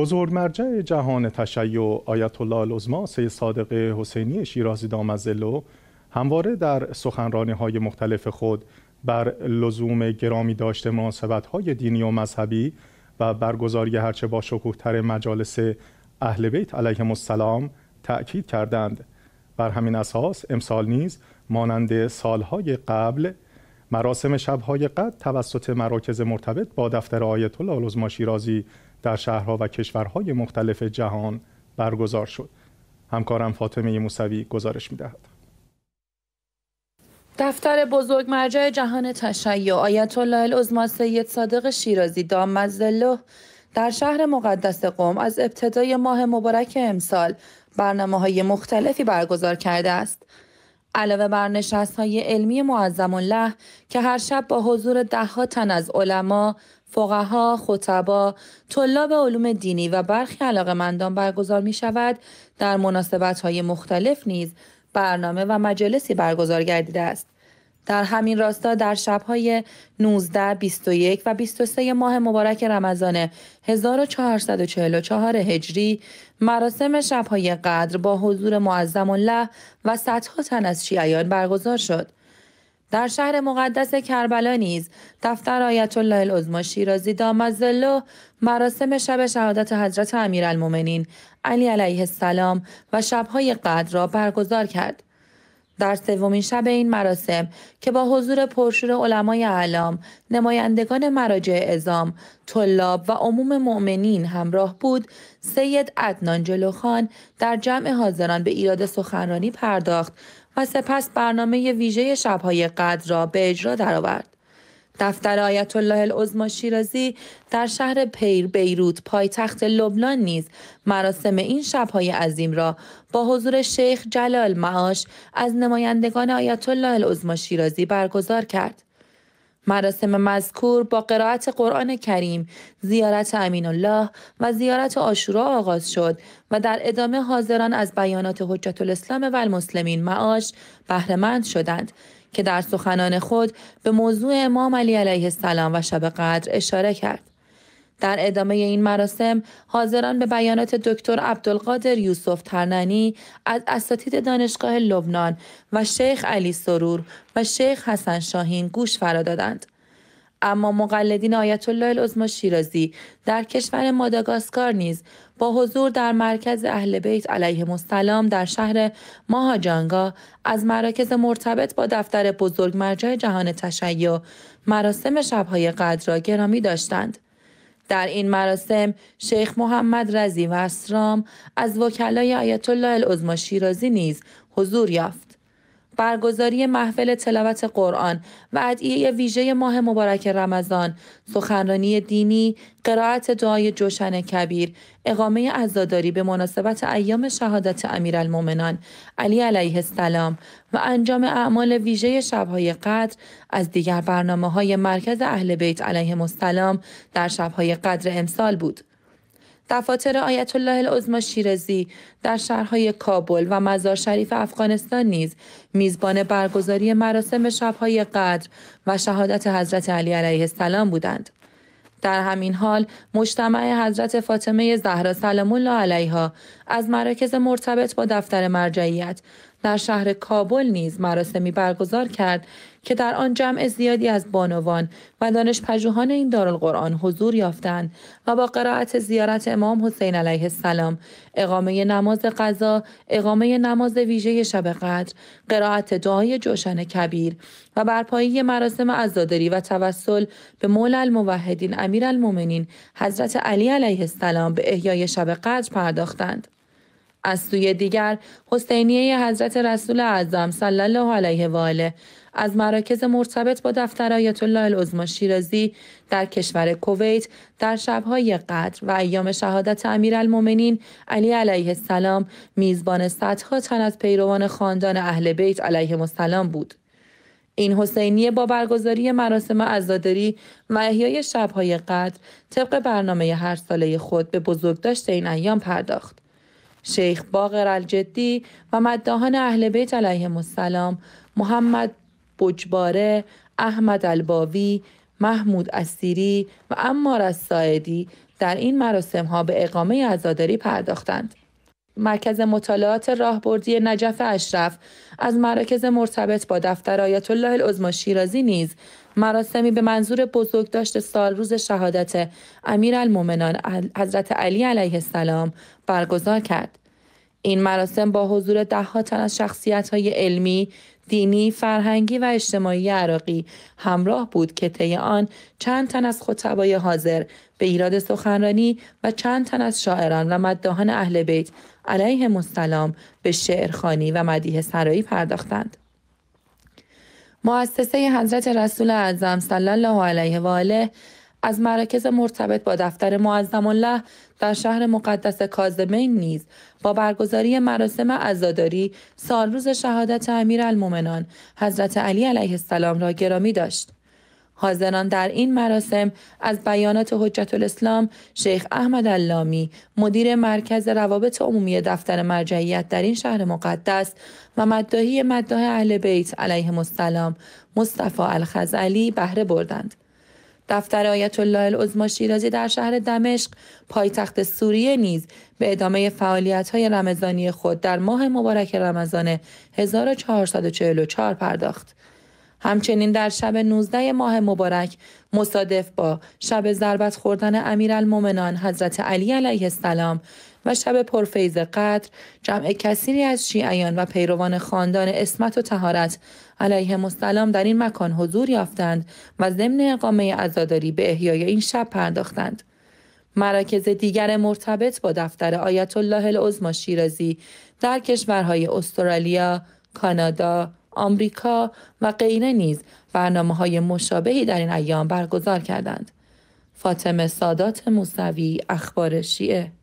بزرگ مرجع جهان تشیع آیت الله العظما سید صادق حسینی شیرازی دامزلو همواره در سخنرانی های مختلف خود بر لزوم گرامی داشته مناسبت های دینی و مذهبی و برگزاری هرچه با شکوهتر مجالس اهل بیت علیهم السلام تأکید کردند بر همین اساس امسال نیز مانند سالهای قبل مراسم شبهای قد توسط مراکز مرتبط با دفتر آیت الله العظما شیرازی در شهرها و کشورهای مختلف جهان برگزار شد. همکارم فاطمه موسوی گزارش میدهد. دفتر بزرگ مرجع جهان تشیع آیت الله العظما سید صادق شیرازی دام مزله در شهر مقدس قوم از ابتدای ماه مبارک امسال برنامه های مختلفی برگزار کرده است. علاوه بر نشست های علمی معظم الله که هر شب با حضور دهها تن از علما، فقها، خطبا، طلاب علوم دینی و برخی مندان برگزار می شود، در مناسبت های مختلف نیز برنامه و مجلسی برگزار گردیده است. در همین راستا در شبهای 19, 21 و 23 ماه مبارک رمضان 1444 هجری مراسم شبهای قدر با حضور معظم الله و صدها تن از شیعیان برگزار شد. در شهر مقدس کربلا نیز دفتر آیت الله العظما شیرازی دامزلو مراسم شب شهادت حضرت امیرالمؤمنین علی علیه السلام و شبهای قدر را برگزار کرد. در سومین شب این مراسم که با حضور پرشور علمای اعلام نمایندگان مراجع ازام طلاب و عموم مؤمنین همراه بود سید عدنان جلوخان در جمع حاضران به ایراد سخنرانی پرداخت و سپس برنامه ویژه شبهای قدر را به اجرا درآورد دفتر آیت الله العظما شیرازی در شهر پیر بیروت پایتخت لبنان نیز مراسم این شبهای عظیم را با حضور شیخ جلال معاش از نمایندگان آیت الله العظما شیرازی برگزار کرد. مراسم مذکور با قرائت قرآن کریم، زیارت امین الله و زیارت آشورا آغاز شد و در ادامه حاضران از بیانات حجت الاسلام و المسلمین معاش بهرمند شدند که در سخنان خود به موضوع امام علی علیه السلام و شب قدر اشاره کرد. در ادامه این مراسم حاضران به بیانات دکتر عبدالقادر یوسف ترننی از اساتید دانشگاه لبنان و شیخ علی سرور و شیخ حسن شاهین گوش فرا دادند. اما مقلدین آیت الله العظما شیرازی در کشور ماداگاسکار نیز با حضور در مرکز اهل بیت علیه السلام در شهر ماهاجانگا از مراکز مرتبط با دفتر بزرگ مرجع جهان تشیع مراسم شبهای قدر را گرامی داشتند. در این مراسم شیخ محمد رزی و اسرام از وکلای آیت الله العظما شیرازی نیز حضور یافت. برگزاری محفل تلاوت قرآن و ادعیه ویژه ماه مبارک رمضان، سخنرانی دینی، قرائت دعای جوشن کبیر، اقامه عزاداری به مناسبت ایام شهادت امیرالمؤمنان علی علیه السلام و انجام اعمال ویژه شبهای قدر از دیگر برنامه های مرکز اهل بیت علیه السلام در شبهای قدر امسال بود. دفاتر آیت الله العظما شیرازی در شهرهای کابل و مزار شریف افغانستان نیز میزبان برگزاری مراسم شبهای قدر و شهادت حضرت علی علیه السلام بودند. در همین حال مجتمع حضرت فاطمه زهرا سلام الله علیها از مراکز مرتبط با دفتر مرجعیت در شهر کابل نیز مراسمی برگزار کرد که در آن جمع زیادی از بانوان و دانشپژوهان این دارالقرآن حضور یافتند و با قرائت زیارت امام حسین علیه السلام، اقامه نماز قضا، اقامه نماز ویژه شب قدر، قرائت دعای جوشن کبیر و برپایی مراسم عزاداری و توسل به مولا الموحدین امیر حضرت علی علیه السلام به احیای شب قدر پرداختند. از سوی دیگر حسینیه حضرت رسول اعظم صلی الله علیه و آله از مراکز مرتبط با دفتر آیت الله العظما شیرازی در کشور کویت در شبهای قدر و ایام شهادت امیرالمؤمنین علی علیه السلام میزبان صدها تن از پیروان خاندان اهل بیت علیه السلام بود این حسینیه با برگزاری مراسم عزاداری و احیای شبهای قدر طبق برنامه هر ساله خود به بزرگداشت این ایام پرداخت شیخ باقر الجدی و مداحان اهل بیت علیهم السلام محمد بجباره، احمد الباوی، محمود اسیری و امار الساعدی در این مراسم ها به اقامه عزاداری پرداختند. مرکز مطالعات راهبردی نجف اشرف از مراکز مرتبط با دفتر آیت الله العظما شیرازی نیز مراسمی به منظور بزرگداشت سالروز شهادت امیرالمؤمنان حضرت علی علیه السلام برگزار کرد. این مراسم با حضور دهها تن از های علمی، دینی، فرهنگی و اجتماعی عراقی همراه بود که طی آن چند تن از خطبای حاضر به ایراد سخنرانی و چند تن از شاعران و مداحان اهل بیت علیه السلام به شعرخانی و مدیه سرایی پرداختند. مؤسسه حضرت رسول اعظم صلی الله علیه و آله از مراکز مرتبط با دفتر معظم الله در شهر مقدس کاظمین نیز با برگزاری مراسم عزاداری سالروز شهادت امیرالمومنان حضرت علی علیه السلام را گرامی داشت حاضران در این مراسم از بیانات حجت الاسلام شیخ احمد اللامی مدیر مرکز روابط عمومی دفتر مرجعیت در این شهر مقدس و مداحی مداح اهل بیت علیه السلام مصطفی الخزعلی بهره بردند دفتر آیت الله العظما شیرازی در شهر دمشق پایتخت سوریه نیز به ادامه فعالیت های رمضانی خود در ماه مبارک رمضان 1444 پرداخت. همچنین در شب 19 ماه مبارک مصادف با شب ضربت خوردن المومنان حضرت علی علیه السلام و شب پرفیز قدر جمع کثیری از شیعیان و پیروان خاندان اسمت و تهارت علیه السلام در این مکان حضور یافتند و ضمن اقامه عزاداری به احیای این شب پرداختند مراکز دیگر مرتبط با دفتر آیت الله العظما شیرازی در کشورهای استرالیا، کانادا، آمریکا و غیره نیز برنامه های مشابهی در این ایام برگزار کردند. فاطمه سادات موسوی اخبار شیعه